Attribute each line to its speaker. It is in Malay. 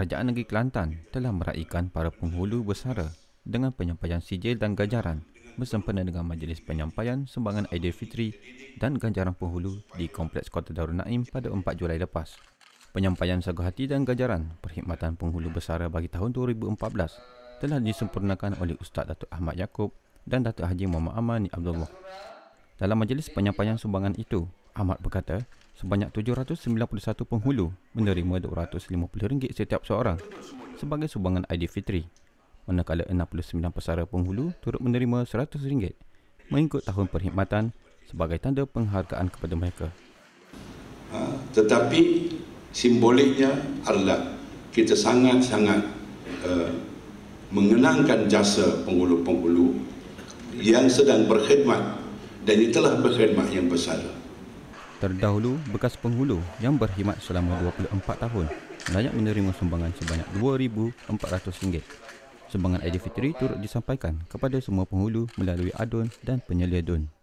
Speaker 1: Kerajaan Negeri Kelantan telah meraihkan para penghulu bersara dengan penyampaian sijil dan ganjaran bersempena dengan majlis penyampaian sumbangan Fitri dan ganjaran penghulu di Kompleks Kota Darul Naim pada 4 Julai lepas. Penyampaian sagu hati dan ganjaran perkhidmatan penghulu bersara bagi tahun 2014 telah disempurnakan oleh Ustaz Datuk Ahmad Yaakob dan Datuk Haji Muhammad Amani Abdullah. Dalam majlis penyampaian sumbangan itu, Ahmad berkata, sebanyak 791 penghulu menerima RM250 setiap seorang sebagai sumbangan Aidilfitri. Manakala 69 pesara penghulu turut menerima RM100 mengikut tahun perkhidmatan sebagai tanda penghargaan kepada mereka.
Speaker 2: Ha, tetapi simboliknya adalah kita sangat-sangat uh, mengenangkan jasa penghulu-penghulu yang sedang berkhidmat dan itulah berkhidmat yang besar.
Speaker 1: Terdahulu, bekas penghulu yang berkhidmat selama 24 tahun layak menerima sumbangan sebanyak RM2,400. Sumbangan Aidilfitri turut disampaikan kepada semua penghulu melalui adun dan penyelia dun.